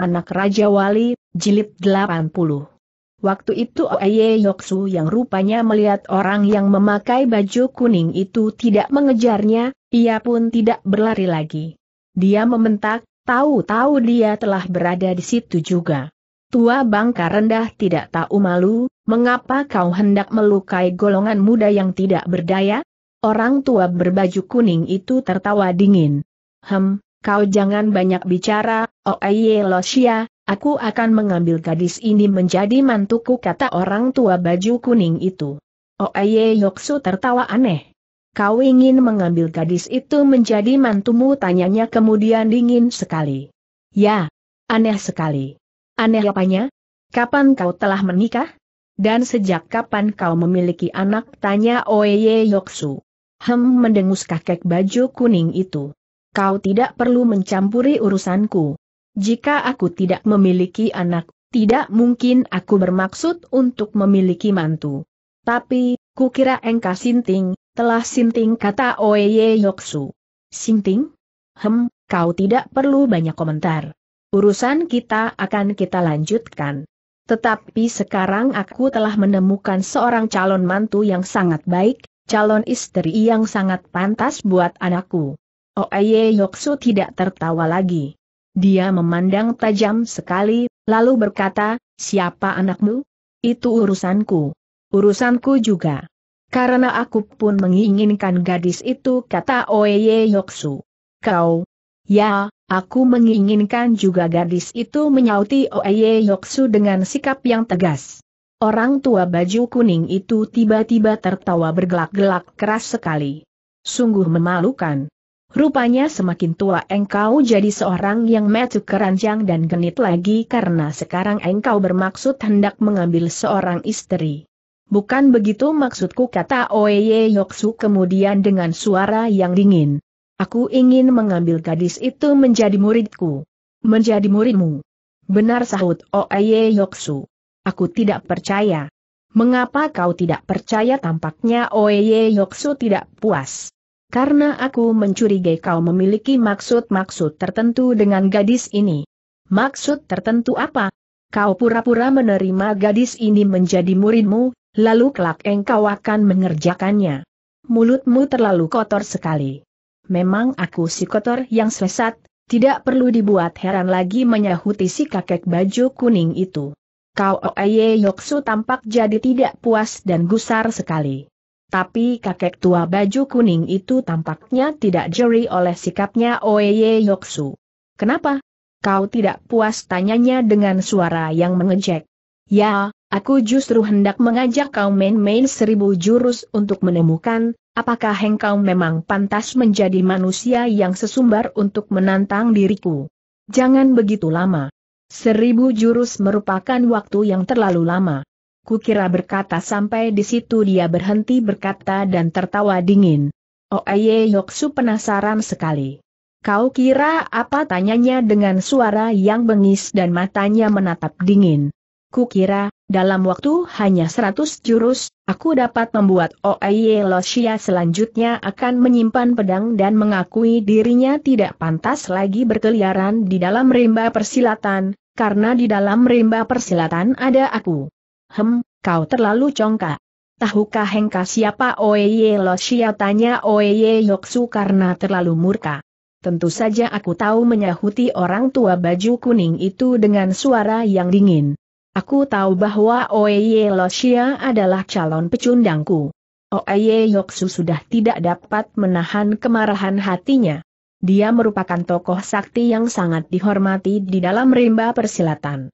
Anak Raja Wali, Jilid 80. Waktu itu Oye Yoksu yang rupanya melihat orang yang memakai baju kuning itu tidak mengejarnya, ia pun tidak berlari lagi. Dia mementak, tahu-tahu dia telah berada di situ juga. Tua bangka rendah tidak tahu malu, mengapa kau hendak melukai golongan muda yang tidak berdaya? Orang tua berbaju kuning itu tertawa dingin. Hem, kau jangan banyak bicara, Oeye oh iya Losia, aku akan mengambil gadis ini menjadi mantuku kata orang tua baju kuning itu. Oeye oh iya, Yoksu tertawa aneh. Kau ingin mengambil gadis itu menjadi mantumu tanyanya kemudian dingin sekali. Ya, aneh sekali. Aneh apanya? Kapan kau telah menikah? Dan sejak kapan kau memiliki anak? Tanya Oeye oh iya, Yoksu. Hem mendengus kakek baju kuning itu kau tidak perlu mencampuri urusanku. Jika aku tidak memiliki anak, tidak mungkin aku bermaksud untuk memiliki mantu. Tapi, kukira engkau sinting, telah sinting kata Oeye Yoksu. Sinting? Hem, kau tidak perlu banyak komentar. Urusan kita akan kita lanjutkan. Tetapi sekarang aku telah menemukan seorang calon mantu yang sangat baik, calon istri yang sangat pantas buat anakku. Oeye oh, Yoksu tidak tertawa lagi. Dia memandang tajam sekali, lalu berkata, siapa anakmu? Itu urusanku. Urusanku juga. Karena aku pun menginginkan gadis itu kata Oeye Yoksu. Kau? Ya, aku menginginkan juga gadis itu menyauti Oeye Yoksu dengan sikap yang tegas. Orang tua baju kuning itu tiba-tiba tertawa bergelak-gelak keras sekali. Sungguh memalukan. Rupanya semakin tua engkau jadi seorang yang metu keranjang dan genit lagi karena sekarang engkau bermaksud hendak mengambil seorang istri. Bukan begitu maksudku kata Oeye Yoksu kemudian dengan suara yang dingin. Aku ingin mengambil gadis itu menjadi muridku. Menjadi muridmu. Benar sahut Oeye Yoksu. Aku tidak percaya. Mengapa kau tidak percaya tampaknya Oeye Yoksu tidak puas karena aku mencurigai kau memiliki maksud-maksud tertentu dengan gadis ini. Maksud tertentu apa? Kau pura-pura menerima gadis ini menjadi muridmu, lalu kelak engkau akan mengerjakannya. Mulutmu terlalu kotor sekali. Memang aku si kotor yang sesat, tidak perlu dibuat heran lagi menyahuti si kakek baju kuning itu. Kau Oeye Yoksu tampak jadi tidak puas dan gusar sekali tapi kakek tua baju kuning itu tampaknya tidak jeri oleh sikapnya Oeye Yoksu. Kenapa? Kau tidak puas tanyanya dengan suara yang mengejek. Ya, aku justru hendak mengajak kau main-main seribu jurus untuk menemukan, apakah hengkau memang pantas menjadi manusia yang sesumbar untuk menantang diriku. Jangan begitu lama. Seribu jurus merupakan waktu yang terlalu lama. Kukira berkata sampai di situ dia berhenti berkata dan tertawa dingin. Oye oh, Yoksu penasaran sekali. Kau kira apa tanyanya dengan suara yang bengis dan matanya menatap dingin. Kukira, dalam waktu hanya 100 jurus, aku dapat membuat Oeye oh, Losia selanjutnya akan menyimpan pedang dan mengakui dirinya tidak pantas lagi berkeliaran di dalam rimba persilatan, karena di dalam rimba persilatan ada aku. Hem, kau terlalu congkak. Tahukah Hengka siapa Oeye Losia tanya Oeye Yoksu karena terlalu murka. Tentu saja aku tahu menyahuti orang tua baju kuning itu dengan suara yang dingin. Aku tahu bahwa Oeye Losia adalah calon pecundangku. Oeye Yoksu sudah tidak dapat menahan kemarahan hatinya. Dia merupakan tokoh sakti yang sangat dihormati di dalam rimba persilatan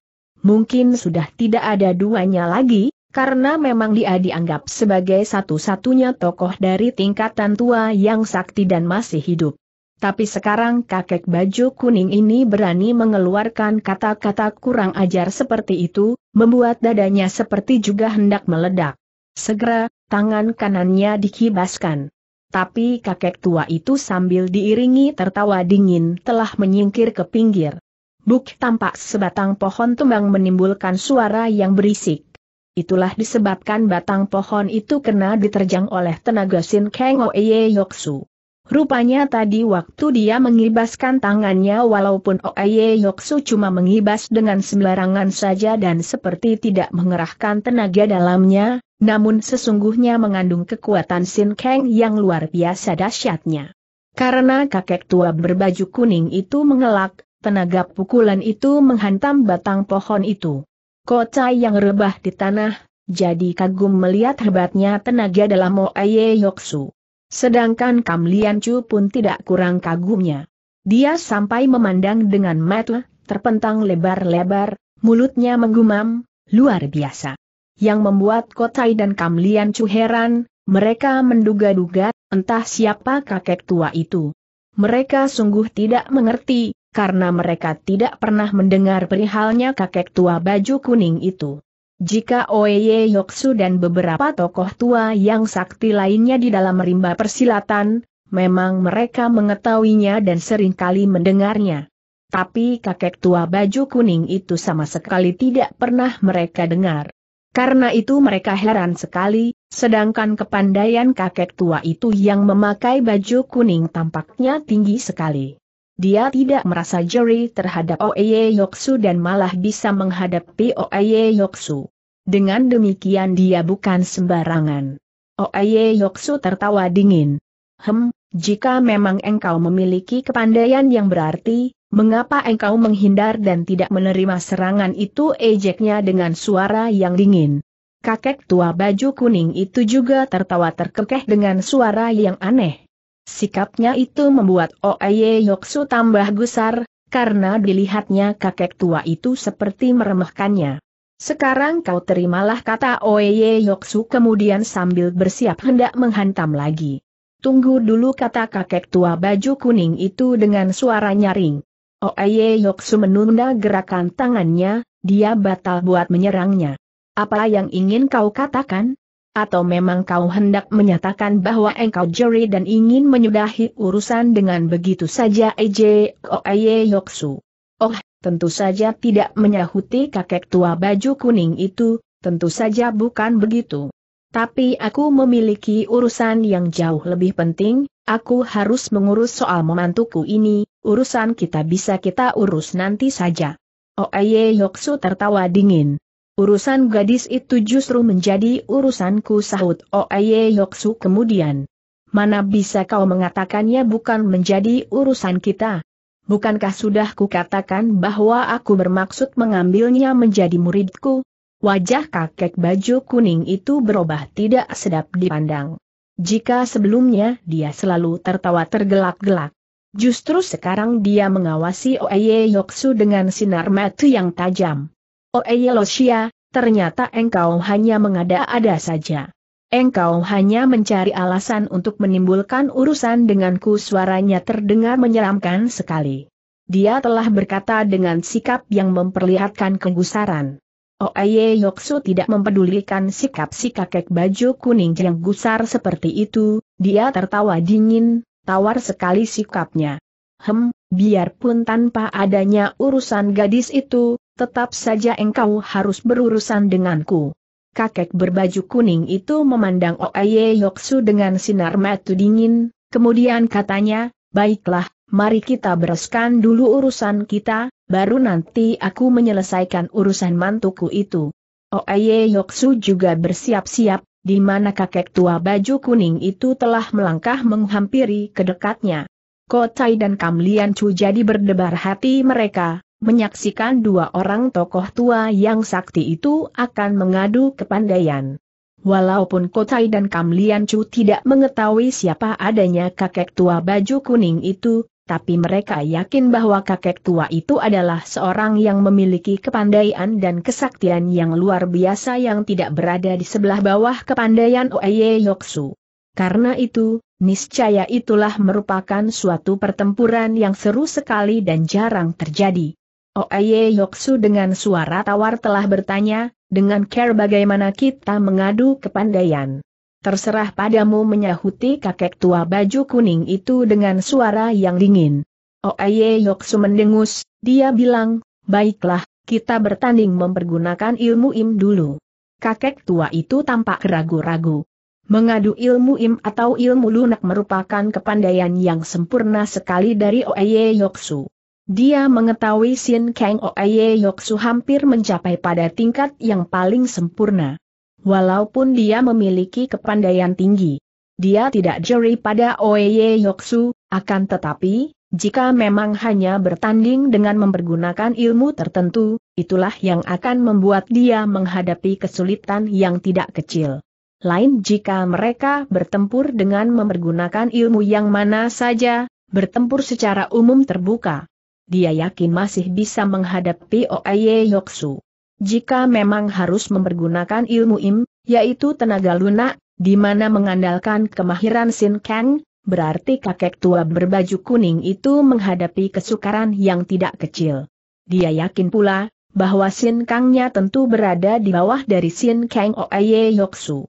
mungkin sudah tidak ada duanya lagi, karena memang dia dianggap sebagai satu-satunya tokoh dari tingkatan tua yang sakti dan masih hidup. Tapi sekarang kakek baju kuning ini berani mengeluarkan kata-kata kurang ajar seperti itu, membuat dadanya seperti juga hendak meledak. Segera, tangan kanannya dikibaskan. Tapi kakek tua itu sambil diiringi tertawa dingin telah menyingkir ke pinggir buk tampak sebatang pohon tumbang menimbulkan suara yang berisik. Itulah disebabkan batang pohon itu kena diterjang oleh tenaga Sin Kang Oeye Yoksu. Rupanya tadi waktu dia mengibaskan tangannya walaupun Oye Yoksu cuma mengibas dengan sembarangan saja dan seperti tidak mengerahkan tenaga dalamnya, namun sesungguhnya mengandung kekuatan Sin Kang yang luar biasa dahsyatnya. Karena kakek tua berbaju kuning itu mengelak, Tenaga pukulan itu menghantam batang pohon itu. Kocai yang rebah di tanah, jadi kagum melihat hebatnya tenaga dalam moye Yoksu. Sedangkan Kam Lian Chu pun tidak kurang kagumnya. Dia sampai memandang dengan mata, terpentang lebar-lebar, mulutnya menggumam, luar biasa. Yang membuat Kotai dan Kam Lian Chu heran, mereka menduga-duga, entah siapa kakek tua itu. Mereka sungguh tidak mengerti, karena mereka tidak pernah mendengar perihalnya kakek tua baju kuning itu. Jika Oye Yoksu dan beberapa tokoh tua yang sakti lainnya di dalam rimba persilatan, memang mereka mengetahuinya dan seringkali mendengarnya. Tapi kakek tua baju kuning itu sama sekali tidak pernah mereka dengar. Karena itu mereka heran sekali, sedangkan kepandaian kakek tua itu yang memakai baju kuning tampaknya tinggi sekali. Dia tidak merasa jeri terhadap Oeye Yoksu dan malah bisa menghadapi Oeye Yoksu. Dengan demikian dia bukan sembarangan. Oeye Yoksu tertawa dingin. Hem, jika memang engkau memiliki kepandaian yang berarti, mengapa engkau menghindar dan tidak menerima serangan itu ejeknya dengan suara yang dingin. Kakek tua baju kuning itu juga tertawa terkekeh dengan suara yang aneh. Sikapnya itu membuat Oeye Yoksu tambah gusar, karena dilihatnya kakek tua itu seperti meremehkannya. Sekarang kau terimalah kata Oeye Yoksu kemudian sambil bersiap hendak menghantam lagi. Tunggu dulu kata kakek tua baju kuning itu dengan suara nyaring. Oeye Yoksu menunda gerakan tangannya, dia batal buat menyerangnya. Apa yang ingin kau katakan? atau memang kau hendak menyatakan bahwa engkau juri dan ingin menyudahi urusan dengan begitu saja Eje Oaye Yoksu. Oh, tentu saja tidak menyahuti kakek tua baju kuning itu, tentu saja bukan begitu. Tapi aku memiliki urusan yang jauh lebih penting, aku harus mengurus soal memantuku ini, urusan kita bisa kita urus nanti saja. Oaye Yoksu tertawa dingin. Urusan gadis itu justru menjadi urusanku sahut Oeye Yoksu kemudian. Mana bisa kau mengatakannya bukan menjadi urusan kita? Bukankah sudah kukatakan bahwa aku bermaksud mengambilnya menjadi muridku? Wajah kakek baju kuning itu berubah tidak sedap dipandang. Jika sebelumnya dia selalu tertawa tergelak-gelak, justru sekarang dia mengawasi Oeye Yoksu dengan sinar mata yang tajam. Oh, eh, iya, Losia, ternyata engkau hanya mengada-ada saja. Engkau hanya mencari alasan untuk menimbulkan urusan denganku suaranya terdengar menyeramkan sekali. Dia telah berkata dengan sikap yang memperlihatkan kegusaran. Oe oh, eh, iya, Yoksu tidak mempedulikan sikap si kakek baju kuning yang gusar seperti itu, dia tertawa dingin, tawar sekali sikapnya. Hem, biarpun tanpa adanya urusan gadis itu, tetap saja engkau harus berurusan denganku. Kakek berbaju kuning itu memandang Oaye Yoksu dengan sinar mata dingin, kemudian katanya, baiklah, mari kita bereskan dulu urusan kita, baru nanti aku menyelesaikan urusan mantuku itu. Oaye Yoksu juga bersiap-siap, di mana kakek tua baju kuning itu telah melangkah menghampiri ke dekatnya. Kotai dan Kamlian Chu jadi berdebar hati mereka, menyaksikan dua orang tokoh tua yang sakti itu akan mengadu kepandaian. Walaupun Kotai dan Kamlian Chu tidak mengetahui siapa adanya kakek tua baju kuning itu, tapi mereka yakin bahwa kakek tua itu adalah seorang yang memiliki kepandaian dan kesaktian yang luar biasa yang tidak berada di sebelah bawah kepandaian Oye Yoksu. Karena itu, niscaya itulah merupakan suatu pertempuran yang seru sekali dan jarang terjadi. Oye oh, Yoksu dengan suara tawar telah bertanya, dengan care bagaimana kita mengadu kepandaian. Terserah padamu menyahuti kakek tua baju kuning itu dengan suara yang dingin. Oye oh, Yoksu mendengus, dia bilang, baiklah, kita bertanding mempergunakan ilmu im dulu. Kakek tua itu tampak ragu-ragu. Mengadu ilmu im atau ilmu lunak merupakan kepandaian yang sempurna sekali dari Oye Yoksu. Dia mengetahui Sin Kang Oye Yoksu hampir mencapai pada tingkat yang paling sempurna. Walaupun dia memiliki kepandaian tinggi, dia tidak jeri pada Oye Yoksu, akan tetapi, jika memang hanya bertanding dengan mempergunakan ilmu tertentu, itulah yang akan membuat dia menghadapi kesulitan yang tidak kecil. Lain jika mereka bertempur dengan mempergunakan ilmu yang mana saja, bertempur secara umum terbuka dia yakin masih bisa menghadapi Oye Yoksu. Jika memang harus mempergunakan ilmu im, yaitu tenaga lunak, di mana mengandalkan kemahiran Sin Kang, berarti kakek tua berbaju kuning itu menghadapi kesukaran yang tidak kecil. Dia yakin pula, bahwa Sin Kangnya tentu berada di bawah dari Sin Kang Oye Yoksu.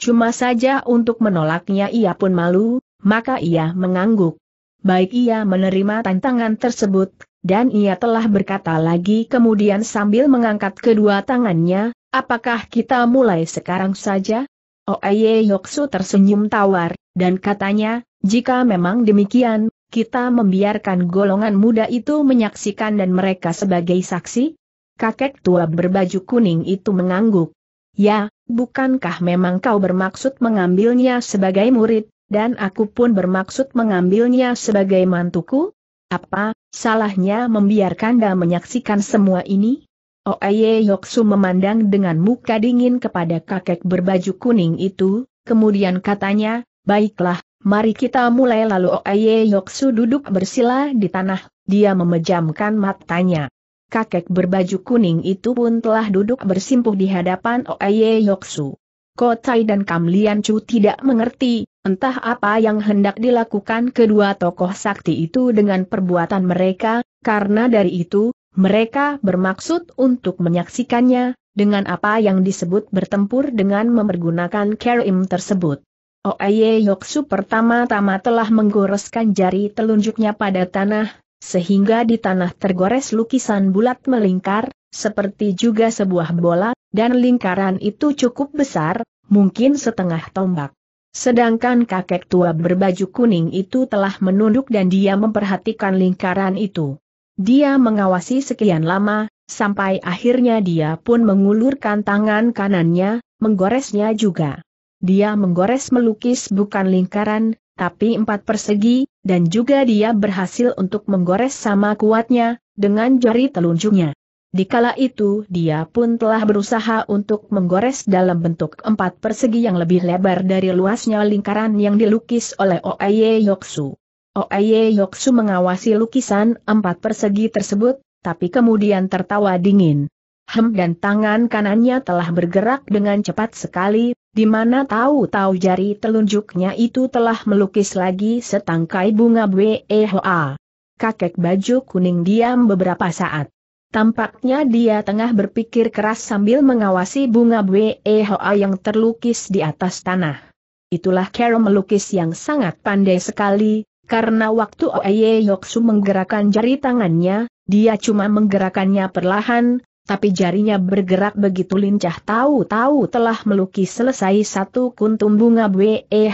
Cuma saja untuk menolaknya ia pun malu, maka ia mengangguk baik ia menerima tantangan tersebut, dan ia telah berkata lagi kemudian sambil mengangkat kedua tangannya, apakah kita mulai sekarang saja? Oeye oh, Yoksu tersenyum tawar, dan katanya, jika memang demikian, kita membiarkan golongan muda itu menyaksikan dan mereka sebagai saksi? Kakek tua berbaju kuning itu mengangguk. Ya, bukankah memang kau bermaksud mengambilnya sebagai murid? dan aku pun bermaksud mengambilnya sebagai mantuku? Apa, salahnya membiarkan dan menyaksikan semua ini? Oeye Yoksu memandang dengan muka dingin kepada kakek berbaju kuning itu, kemudian katanya, baiklah, mari kita mulai lalu Oeye Yoksu duduk bersila di tanah, dia memejamkan matanya. Kakek berbaju kuning itu pun telah duduk bersimpuh di hadapan Oeye Yoksu. Kotai dan Kamlian Chu tidak mengerti, entah apa yang hendak dilakukan kedua tokoh sakti itu dengan perbuatan mereka, karena dari itu, mereka bermaksud untuk menyaksikannya, dengan apa yang disebut bertempur dengan memergunakan kerim tersebut. Oeye Yoksu pertama-tama telah menggoreskan jari telunjuknya pada tanah, sehingga di tanah tergores lukisan bulat melingkar, seperti juga sebuah bola, dan lingkaran itu cukup besar, mungkin setengah tombak. Sedangkan kakek tua berbaju kuning itu telah menunduk dan dia memperhatikan lingkaran itu. Dia mengawasi sekian lama, sampai akhirnya dia pun mengulurkan tangan kanannya, menggoresnya juga. Dia menggores melukis bukan lingkaran, tapi empat persegi, dan juga dia berhasil untuk menggores sama kuatnya, dengan jari telunjuknya. Di Dikala itu dia pun telah berusaha untuk menggores dalam bentuk empat persegi yang lebih lebar dari luasnya lingkaran yang dilukis oleh Oaye Yoksu. Oaye Yoksu mengawasi lukisan empat persegi tersebut, tapi kemudian tertawa dingin. Hem dan tangan kanannya telah bergerak dengan cepat sekali, di mana tahu-tahu jari telunjuknya itu telah melukis lagi setangkai bunga Bwe Kakek baju kuning diam beberapa saat. Tampaknya dia tengah berpikir keras sambil mengawasi bunga Bwe Hoa yang terlukis di atas tanah. Itulah Carol melukis yang sangat pandai sekali, karena waktu Oeye Yoksu menggerakkan jari tangannya, dia cuma menggerakkannya perlahan, tapi jarinya bergerak begitu lincah tahu-tahu telah melukis selesai satu kuntum bunga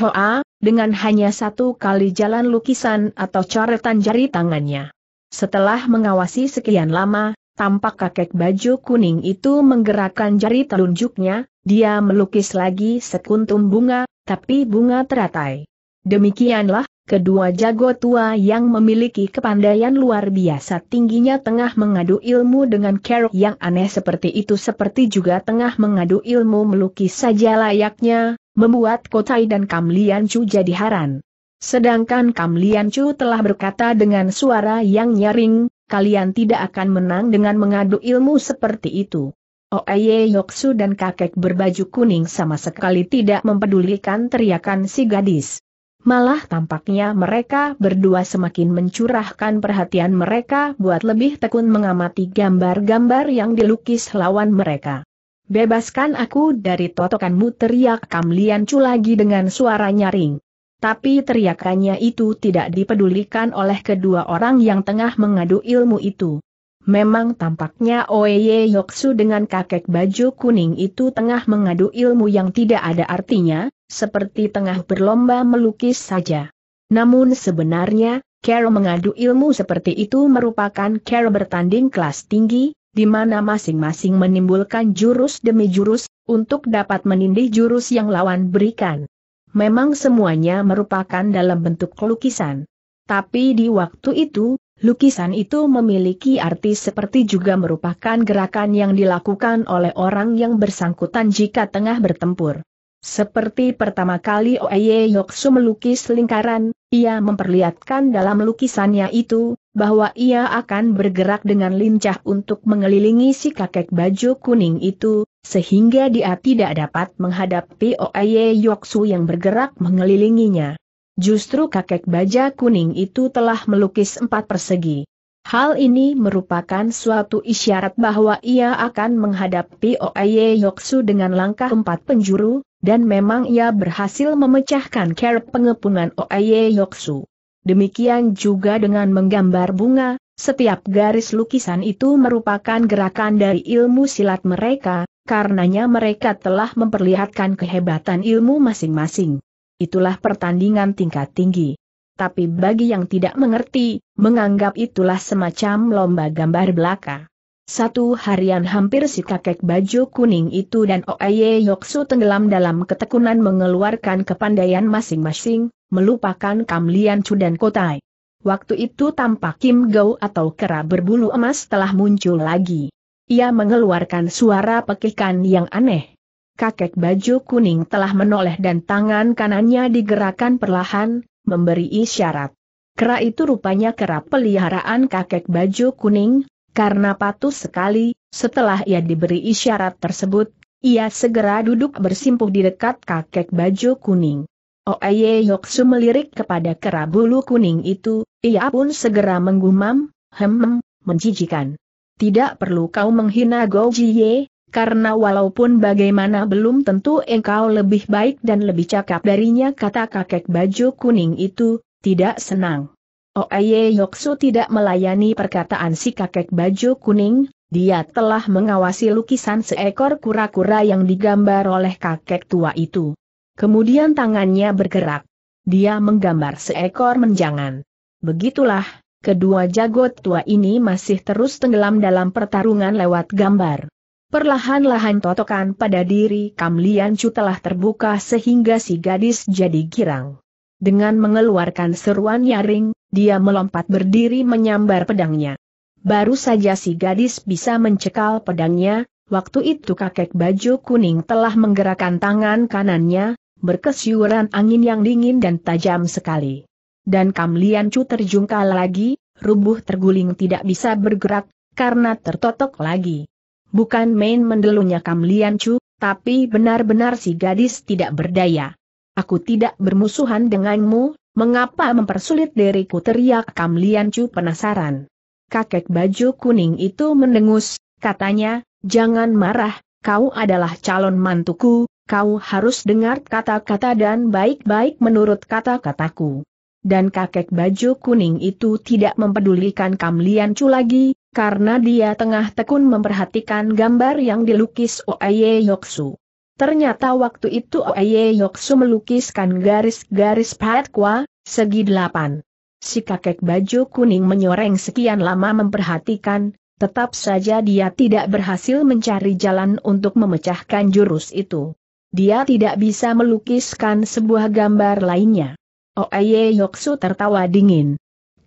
Hoa dengan hanya satu kali jalan lukisan atau coretan jari tangannya. Setelah mengawasi sekian lama, Tampak kakek baju kuning itu menggerakkan jari telunjuknya, dia melukis lagi sekuntum bunga, tapi bunga teratai. Demikianlah, kedua jago tua yang memiliki kepandaian luar biasa tingginya tengah mengadu ilmu dengan kerok yang aneh seperti itu seperti juga tengah mengadu ilmu melukis saja layaknya, membuat Kotai dan Kamlian Chu jadi haran. Sedangkan Kamlian Chu telah berkata dengan suara yang nyaring, kalian tidak akan menang dengan mengadu ilmu seperti itu. Oeye oh, Yoksu dan kakek berbaju kuning sama sekali tidak mempedulikan teriakan si gadis. Malah tampaknya mereka berdua semakin mencurahkan perhatian mereka buat lebih tekun mengamati gambar-gambar yang dilukis lawan mereka. Bebaskan aku dari totokanmu teriak Kamlian Cu lagi dengan suara nyaring. Tapi teriakannya itu tidak dipedulikan oleh kedua orang yang tengah mengadu ilmu itu. Memang tampaknya Oye Yoksu dengan kakek baju kuning itu tengah mengadu ilmu yang tidak ada artinya, seperti tengah berlomba melukis saja. Namun sebenarnya, Carol mengadu ilmu seperti itu merupakan Carol bertanding kelas tinggi, di mana masing-masing menimbulkan jurus demi jurus, untuk dapat menindih jurus yang lawan berikan. Memang semuanya merupakan dalam bentuk lukisan. Tapi di waktu itu, lukisan itu memiliki arti seperti juga merupakan gerakan yang dilakukan oleh orang yang bersangkutan jika tengah bertempur. Seperti pertama kali Oye Yoksu melukis lingkaran, ia memperlihatkan dalam lukisannya itu, bahwa ia akan bergerak dengan lincah untuk mengelilingi si kakek baju kuning itu, sehingga dia tidak dapat menghadapi Oye Yoksu yang bergerak mengelilinginya. Justru kakek baja kuning itu telah melukis empat persegi. Hal ini merupakan suatu isyarat bahwa ia akan menghadapi Oye Yoksu dengan langkah empat penjuru, dan memang ia berhasil memecahkan kerep pengepungan Oye Yoksu. Demikian juga dengan menggambar bunga, setiap garis lukisan itu merupakan gerakan dari ilmu silat mereka, karenanya mereka telah memperlihatkan kehebatan ilmu masing-masing. Itulah pertandingan tingkat tinggi tapi bagi yang tidak mengerti, menganggap itulah semacam lomba gambar belaka. Satu harian hampir si kakek baju kuning itu dan Oeye Yoksu tenggelam dalam ketekunan mengeluarkan kepandaian masing-masing, melupakan Kamlian Chu dan Kotai. Waktu itu tampak Kim Gou atau kera berbulu emas telah muncul lagi. Ia mengeluarkan suara pekikan yang aneh. Kakek baju kuning telah menoleh dan tangan kanannya digerakkan perlahan, memberi isyarat. Kera itu rupanya kera peliharaan kakek baju kuning, karena patuh sekali, setelah ia diberi isyarat tersebut, ia segera duduk bersimpuh di dekat kakek baju kuning. Oeye Yoksu melirik kepada kera bulu kuning itu, ia pun segera menggumam, hem, menjijikan. Tidak perlu kau menghina Ye karena walaupun bagaimana belum tentu engkau lebih baik dan lebih cakap darinya kata kakek baju kuning itu, tidak senang. Oh, aye Yoksu tidak melayani perkataan si kakek baju kuning, dia telah mengawasi lukisan seekor kura-kura yang digambar oleh kakek tua itu. Kemudian tangannya bergerak. Dia menggambar seekor menjangan. Begitulah, kedua jagot tua ini masih terus tenggelam dalam pertarungan lewat gambar. Perlahan-lahan totokan pada diri Kam Lian Chu telah terbuka sehingga si gadis jadi girang. Dengan mengeluarkan seruan nyaring, dia melompat berdiri menyambar pedangnya. Baru saja si gadis bisa mencekal pedangnya, waktu itu kakek baju kuning telah menggerakkan tangan kanannya, berkesiuran angin yang dingin dan tajam sekali. Dan Kam Lian Chu terjungkal lagi, rubuh terguling tidak bisa bergerak, karena tertotok lagi. Bukan main mendelunya Kamlian Chu, tapi benar-benar si gadis tidak berdaya. Aku tidak bermusuhan denganmu, mengapa mempersulit diriku teriak Kamlian Chu penasaran. Kakek baju kuning itu mendengus, katanya, jangan marah, kau adalah calon mantuku, kau harus dengar kata-kata dan baik-baik menurut kata-kataku. Dan kakek baju kuning itu tidak mempedulikan Kamlian Chu lagi, karena dia tengah tekun memperhatikan gambar yang dilukis Oye Yoksu. Ternyata waktu itu Oye Yoksu melukiskan garis-garis patkwa, segi delapan. Si kakek baju kuning menyoreng sekian lama memperhatikan, tetap saja dia tidak berhasil mencari jalan untuk memecahkan jurus itu. Dia tidak bisa melukiskan sebuah gambar lainnya. Oye Yoksu tertawa dingin.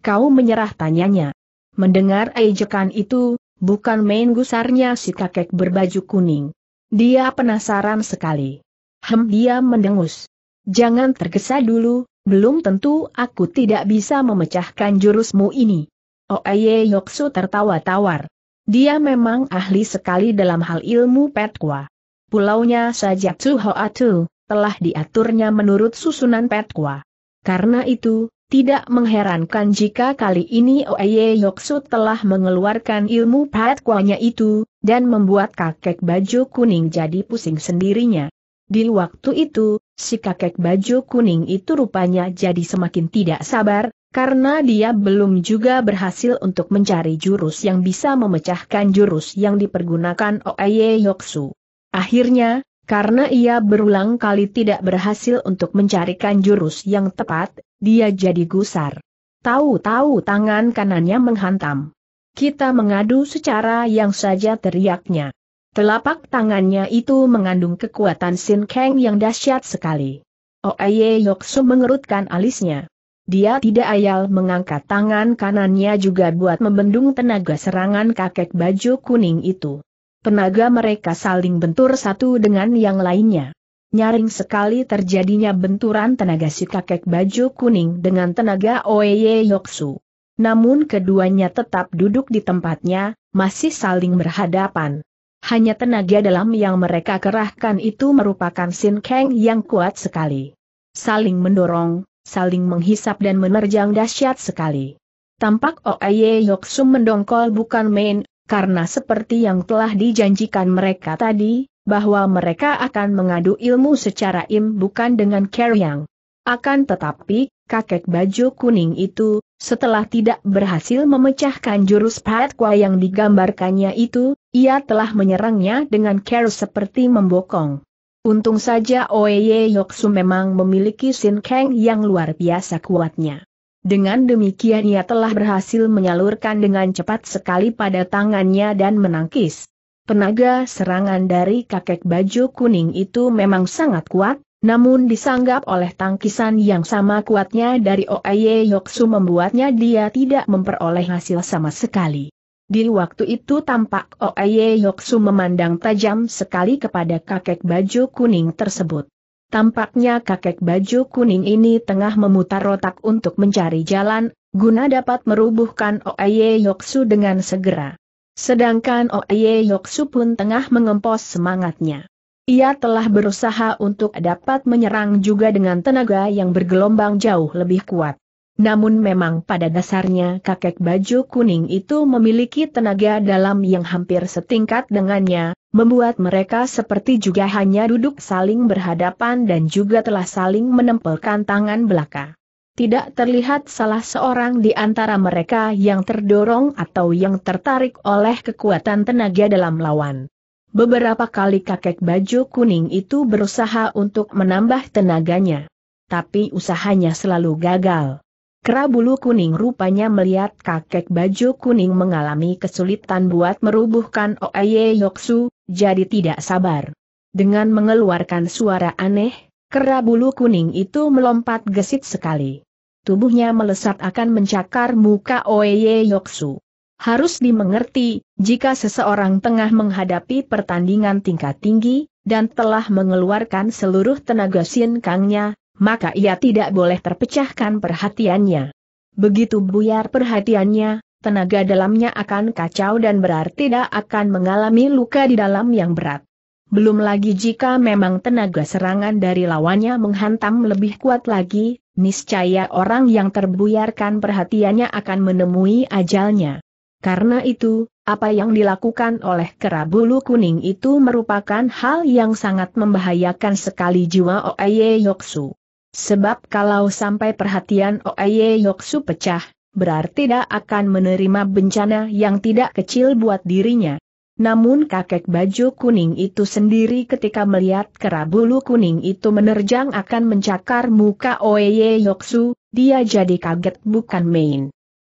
Kau menyerah tanyanya. Mendengar ejekan itu, bukan main gusarnya si kakek berbaju kuning. Dia penasaran sekali. Hem dia mendengus. Jangan tergesa dulu, belum tentu aku tidak bisa memecahkan jurusmu ini. Oeye oh, Yoksu tertawa tawar. Dia memang ahli sekali dalam hal ilmu petkwa. Pulaunya saja Tsuhoatu, telah diaturnya menurut susunan petkwa. Karena itu, tidak mengherankan jika kali ini Oye Yoksu telah mengeluarkan ilmu pahat patkwanya itu, dan membuat kakek baju kuning jadi pusing sendirinya. Di waktu itu, si kakek baju kuning itu rupanya jadi semakin tidak sabar, karena dia belum juga berhasil untuk mencari jurus yang bisa memecahkan jurus yang dipergunakan Oye Yoksu. Akhirnya, karena ia berulang kali tidak berhasil untuk mencarikan jurus yang tepat, dia jadi gusar. Tahu-tahu tangan kanannya menghantam. Kita mengadu secara yang saja teriaknya. Telapak tangannya itu mengandung kekuatan Sin Kang yang dahsyat sekali. Oeye Yoksu mengerutkan alisnya. Dia tidak ayal mengangkat tangan kanannya juga buat membendung tenaga serangan kakek baju kuning itu. Tenaga mereka saling bentur satu dengan yang lainnya. Nyaring sekali terjadinya benturan tenaga si kakek baju kuning dengan tenaga Oeye Yoksu. Namun keduanya tetap duduk di tempatnya, masih saling berhadapan. Hanya tenaga dalam yang mereka kerahkan itu merupakan Sin Kang yang kuat sekali. Saling mendorong, saling menghisap dan menerjang dahsyat sekali. Tampak Oeye Yoksu mendongkol bukan main, karena seperti yang telah dijanjikan mereka tadi, bahwa mereka akan mengadu ilmu secara im bukan dengan Yang. Akan tetapi, kakek baju kuning itu, setelah tidak berhasil memecahkan jurus Patkwa yang digambarkannya itu, ia telah menyerangnya dengan care seperti membokong. Untung saja Oye Yoksu memang memiliki Sin Kang yang luar biasa kuatnya. Dengan demikian ia telah berhasil menyalurkan dengan cepat sekali pada tangannya dan menangkis. Tenaga serangan dari kakek baju kuning itu memang sangat kuat, namun disanggap oleh tangkisan yang sama kuatnya dari Oaye Yoksu membuatnya dia tidak memperoleh hasil sama sekali. Di waktu itu tampak Oaye Yoksu memandang tajam sekali kepada kakek baju kuning tersebut. Tampaknya kakek baju kuning ini tengah memutar otak untuk mencari jalan, guna dapat merubuhkan Oeye Yoksu dengan segera. Sedangkan Oeye Yoksu pun tengah mengempos semangatnya. Ia telah berusaha untuk dapat menyerang juga dengan tenaga yang bergelombang jauh lebih kuat. Namun memang pada dasarnya kakek baju kuning itu memiliki tenaga dalam yang hampir setingkat dengannya, membuat mereka seperti juga hanya duduk saling berhadapan dan juga telah saling menempelkan tangan belaka. Tidak terlihat salah seorang di antara mereka yang terdorong atau yang tertarik oleh kekuatan tenaga dalam lawan. Beberapa kali kakek baju kuning itu berusaha untuk menambah tenaganya. Tapi usahanya selalu gagal. Kerabulu kuning rupanya melihat kakek baju kuning mengalami kesulitan buat merubuhkan Oeye Yoksu, jadi tidak sabar. Dengan mengeluarkan suara aneh, kerabulu kuning itu melompat gesit sekali. Tubuhnya melesat akan mencakar muka Oeye Yoksu. Harus dimengerti, jika seseorang tengah menghadapi pertandingan tingkat tinggi, dan telah mengeluarkan seluruh tenaga sinkangnya, maka ia tidak boleh terpecahkan perhatiannya. Begitu buyar perhatiannya, tenaga dalamnya akan kacau dan berarti tidak akan mengalami luka di dalam yang berat. Belum lagi jika memang tenaga serangan dari lawannya menghantam lebih kuat lagi, niscaya orang yang terbuyarkan perhatiannya akan menemui ajalnya. Karena itu, apa yang dilakukan oleh kerabulu kuning itu merupakan hal yang sangat membahayakan sekali jiwa Oeye Yoksu. Sebab kalau sampai perhatian Oye Yoksu pecah, berarti dia akan menerima bencana yang tidak kecil buat dirinya. Namun kakek baju kuning itu sendiri ketika melihat kerabulu kuning itu menerjang akan mencakar muka Oye Yoksu, dia jadi kaget bukan main.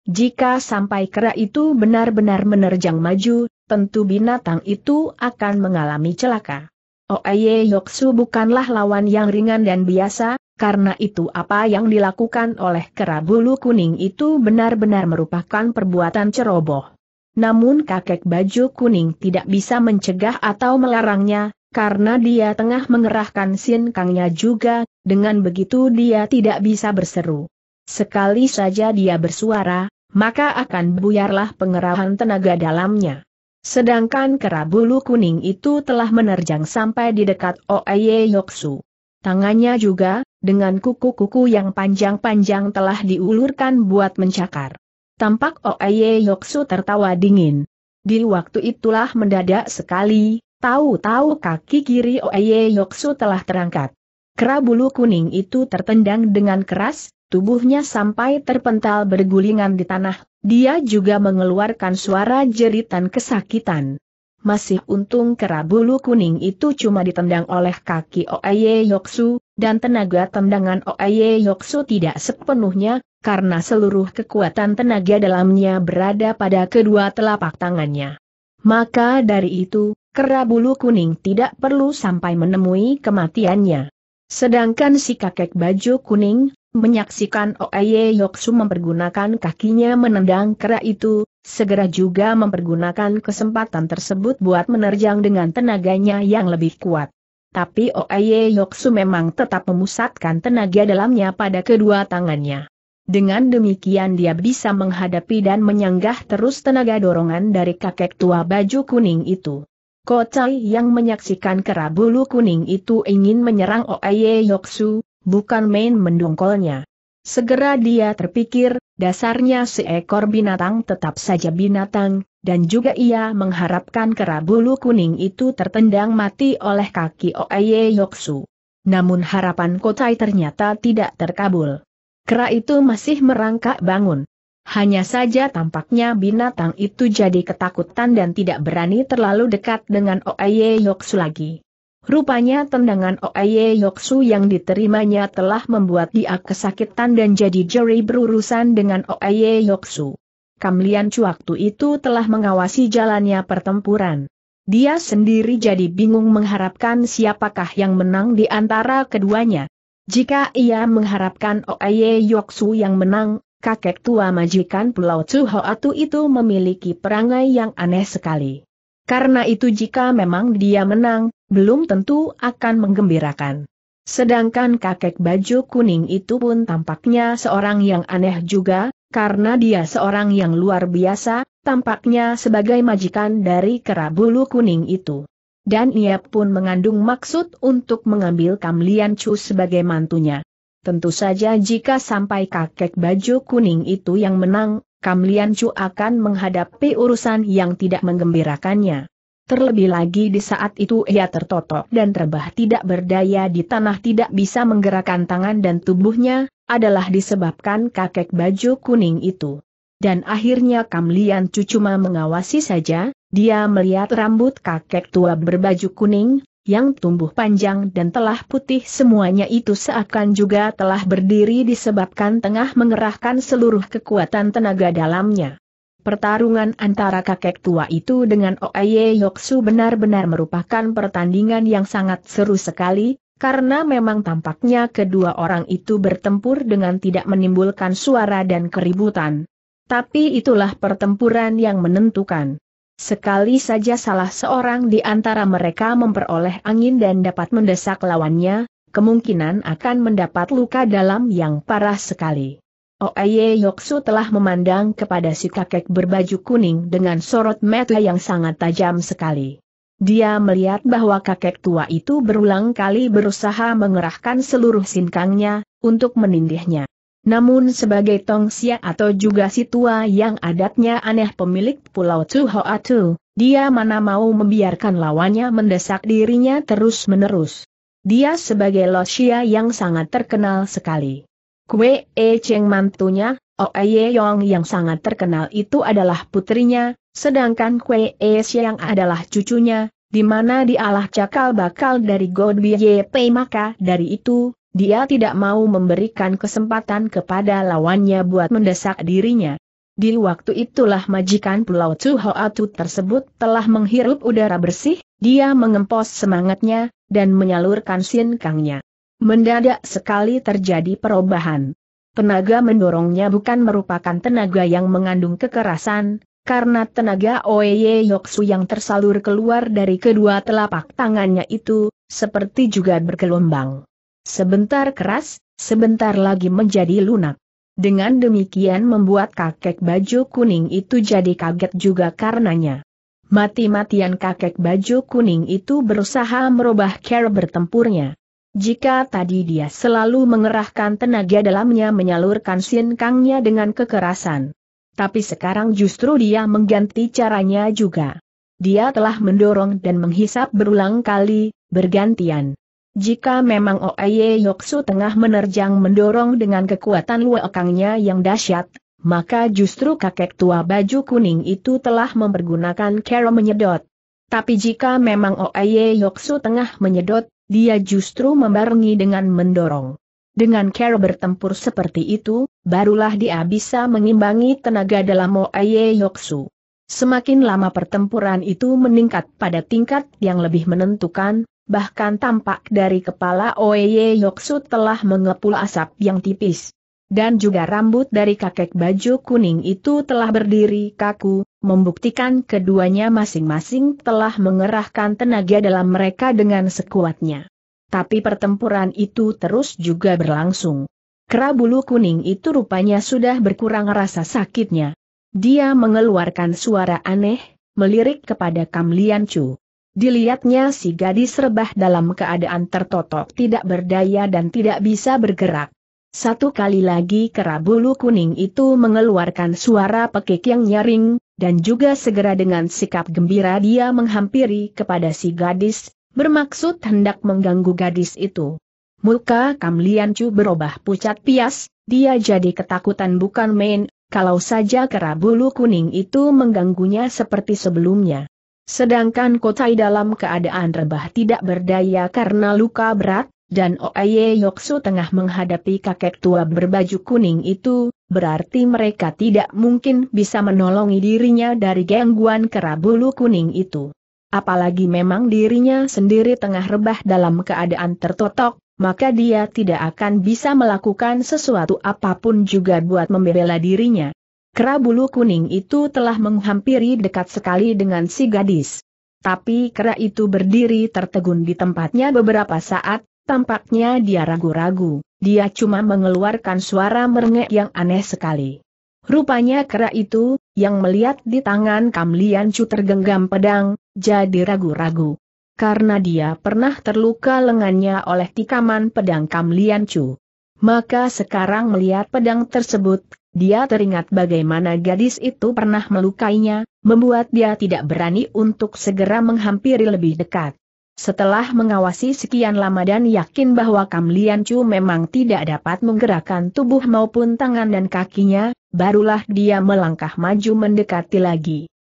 Jika sampai kera itu benar-benar menerjang maju, tentu binatang itu akan mengalami celaka. Oeye Yoksu bukanlah lawan yang ringan dan biasa, karena itu apa yang dilakukan oleh kera bulu kuning itu benar-benar merupakan perbuatan ceroboh. Namun kakek baju kuning tidak bisa mencegah atau melarangnya, karena dia tengah mengerahkan sin kangnya juga, dengan begitu dia tidak bisa berseru. Sekali saja dia bersuara, maka akan buyarlah pengerahan tenaga dalamnya. Sedangkan bulu kuning itu telah menerjang sampai di dekat Oeye Yoksu. Tangannya juga, dengan kuku-kuku yang panjang-panjang telah diulurkan buat mencakar. Tampak Oeye Yoksu tertawa dingin. Di waktu itulah mendadak sekali, tahu-tahu kaki kiri Oeye Yoksu telah terangkat. Kera bulu kuning itu tertendang dengan keras, tubuhnya sampai terpental bergulingan di tanah, dia juga mengeluarkan suara jeritan kesakitan. Masih untung kera bulu kuning itu cuma ditendang oleh kaki Oeye Yoksu, dan tenaga tendangan Oeye Yoksu tidak sepenuhnya, karena seluruh kekuatan tenaga dalamnya berada pada kedua telapak tangannya. Maka dari itu, kera bulu kuning tidak perlu sampai menemui kematiannya. Sedangkan si kakek baju kuning, Menyaksikan Oye Yoksu mempergunakan kakinya menendang kera itu, segera juga mempergunakan kesempatan tersebut buat menerjang dengan tenaganya yang lebih kuat. Tapi Oye Yoksu memang tetap memusatkan tenaga dalamnya pada kedua tangannya. Dengan demikian dia bisa menghadapi dan menyanggah terus tenaga dorongan dari kakek tua baju kuning itu. Kocai yang menyaksikan kera bulu kuning itu ingin menyerang Oye Yoksu, bukan main mendongkolnya. Segera dia terpikir, dasarnya seekor binatang tetap saja binatang, dan juga ia mengharapkan kera bulu kuning itu tertendang mati oleh kaki Oeye Yoksu. Namun harapan Kotai ternyata tidak terkabul. Kera itu masih merangkak bangun. Hanya saja tampaknya binatang itu jadi ketakutan dan tidak berani terlalu dekat dengan Oeye Yoksu lagi. Rupanya tendangan Oye Yoksu yang diterimanya telah membuat dia kesakitan dan jadi jeri berurusan dengan Oye Yoksu. Kamlian waktu itu telah mengawasi jalannya pertempuran. Dia sendiri jadi bingung mengharapkan siapakah yang menang di antara keduanya. Jika ia mengharapkan Oye Yoksu yang menang, kakek tua majikan Pulau Hoatu itu memiliki perangai yang aneh sekali. Karena itu jika memang dia menang, belum tentu akan menggembirakan. Sedangkan kakek baju kuning itu pun tampaknya seorang yang aneh juga, karena dia seorang yang luar biasa, tampaknya sebagai majikan dari kerabulu kuning itu. Dan ia pun mengandung maksud untuk mengambil Kamlian Chu sebagai mantunya. Tentu saja jika sampai kakek baju kuning itu yang menang, Kam Lian Chu akan menghadapi urusan yang tidak menggembirakannya. Terlebih lagi di saat itu ia tertotok dan terbah tidak berdaya di tanah tidak bisa menggerakkan tangan dan tubuhnya, adalah disebabkan kakek baju kuning itu. Dan akhirnya Kam Lian Chu cuma mengawasi saja, dia melihat rambut kakek tua berbaju kuning, yang tumbuh panjang dan telah putih semuanya itu seakan juga telah berdiri disebabkan tengah mengerahkan seluruh kekuatan tenaga dalamnya. Pertarungan antara kakek tua itu dengan Oaye Yoksu benar-benar merupakan pertandingan yang sangat seru sekali, karena memang tampaknya kedua orang itu bertempur dengan tidak menimbulkan suara dan keributan. Tapi itulah pertempuran yang menentukan. Sekali saja salah seorang di antara mereka memperoleh angin dan dapat mendesak lawannya, kemungkinan akan mendapat luka dalam yang parah sekali. Oeye Yoksu telah memandang kepada si kakek berbaju kuning dengan sorot mata yang sangat tajam sekali. Dia melihat bahwa kakek tua itu berulang kali berusaha mengerahkan seluruh sinkangnya, untuk menindihnya. Namun sebagai Tong Sia atau juga si tua yang adatnya aneh pemilik Pulau Tuhoatu, dia mana mau membiarkan lawannya mendesak dirinya terus-menerus. Dia sebagai Losia yang sangat terkenal sekali. Kue E Cheng mantunya, oh Aye Yong yang sangat terkenal itu adalah putrinya, sedangkan Kue E yang adalah cucunya, di mana dialah cakal bakal dari God Ye Pei maka dari itu, dia tidak mau memberikan kesempatan kepada lawannya buat mendesak dirinya. Di waktu itulah majikan Pulau Tuhoatu tersebut telah menghirup udara bersih, dia mengempos semangatnya, dan menyalurkan sinkangnya. Mendadak sekali terjadi perubahan. Tenaga mendorongnya bukan merupakan tenaga yang mengandung kekerasan, karena tenaga Oye Yoksu yang tersalur keluar dari kedua telapak tangannya itu, seperti juga bergelombang. Sebentar keras, sebentar lagi menjadi lunak. Dengan demikian membuat kakek baju kuning itu jadi kaget juga karenanya. Mati-matian kakek baju kuning itu berusaha merubah cara bertempurnya. Jika tadi dia selalu mengerahkan tenaga dalamnya menyalurkan sinkangnya dengan kekerasan. Tapi sekarang justru dia mengganti caranya juga. Dia telah mendorong dan menghisap berulang kali, bergantian. Jika memang Oaye Yoksu tengah menerjang mendorong dengan kekuatan luekangnya yang dahsyat, maka justru kakek tua baju kuning itu telah mempergunakan cara menyedot. Tapi jika memang Oaye Yoksu tengah menyedot, dia justru membarengi dengan mendorong. Dengan cara bertempur seperti itu, barulah dia bisa mengimbangi tenaga dalam Oaye Yoksu. Semakin lama pertempuran itu meningkat pada tingkat yang lebih menentukan, bahkan tampak dari kepala Oye Yoksu telah mengepul asap yang tipis. Dan juga rambut dari kakek baju kuning itu telah berdiri kaku, membuktikan keduanya masing-masing telah mengerahkan tenaga dalam mereka dengan sekuatnya. Tapi pertempuran itu terus juga berlangsung. Kera bulu kuning itu rupanya sudah berkurang rasa sakitnya. Dia mengeluarkan suara aneh, melirik kepada Kam Lian Chu. Dilihatnya si gadis rebah dalam keadaan tertotok tidak berdaya dan tidak bisa bergerak. Satu kali lagi kerabulu kuning itu mengeluarkan suara pekik yang nyaring, dan juga segera dengan sikap gembira dia menghampiri kepada si gadis, bermaksud hendak mengganggu gadis itu. Muka Kamlian Chu berubah pucat pias, dia jadi ketakutan bukan main, kalau saja kerabulu kuning itu mengganggunya seperti sebelumnya. Sedangkan Kotai dalam keadaan rebah tidak berdaya karena luka berat, dan Oye Yoksu tengah menghadapi kakek tua berbaju kuning itu, berarti mereka tidak mungkin bisa menolongi dirinya dari gangguan kerabulu kuning itu. Apalagi memang dirinya sendiri tengah rebah dalam keadaan tertotok, maka dia tidak akan bisa melakukan sesuatu apapun juga buat membela dirinya. Kera bulu kuning itu telah menghampiri dekat sekali dengan si gadis. Tapi kera itu berdiri tertegun di tempatnya beberapa saat, tampaknya dia ragu-ragu, dia cuma mengeluarkan suara merengek yang aneh sekali. Rupanya kera itu, yang melihat di tangan Kamlian Chu tergenggam pedang, jadi ragu-ragu. Karena dia pernah terluka lengannya oleh tikaman pedang Kamlian Chu. Maka sekarang melihat pedang tersebut, dia teringat bagaimana gadis itu pernah melukainya, membuat dia tidak berani untuk segera menghampiri lebih dekat. Setelah mengawasi sekian lama dan yakin bahwa Kam Lian Chu memang tidak dapat menggerakkan tubuh maupun tangan dan kakinya, barulah dia melangkah maju mendekati lagi.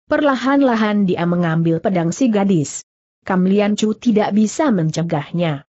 Perlahan-lahan dia mengambil pedang si gadis. Kam Lian Chu tidak bisa mencegahnya.